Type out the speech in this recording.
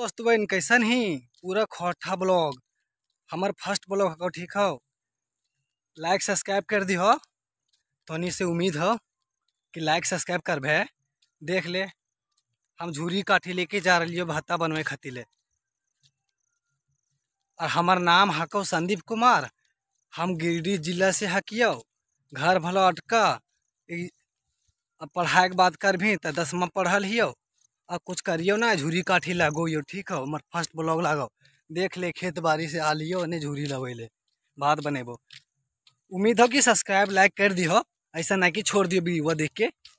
दोस्त बहन कैसन ही पूरा खोठा ब्लॉग हमार फर्स्ट ब्लॉग हो ठीक हो लाइक सब्सक्राइब कर दी हो तोनी से उम्मीद हो कि लाइक सब्सक्राइब कर भे देख ले हम झूरी काठी लेके जा रही हो भत्ता बनवे खातिर ले और हमार नाम हको संदीप कुमार हम गिरडी जिला से हकियो घर भलो अटका पढ़ाई के बात कर भी तो दसवा पढ़ल हियो आ कुछ करियो ना झूरी काठी यो ठीक हो हमार फर्स्ट ब्लॉग लगाओ देख ले खेत बाड़ी से आ लियो ने झूरी ले बात बनेबो उम्मीद हो कि सब्सक्राइब लाइक कर दियो ऐसा ना कि छोड़ दियो वीडियो देख के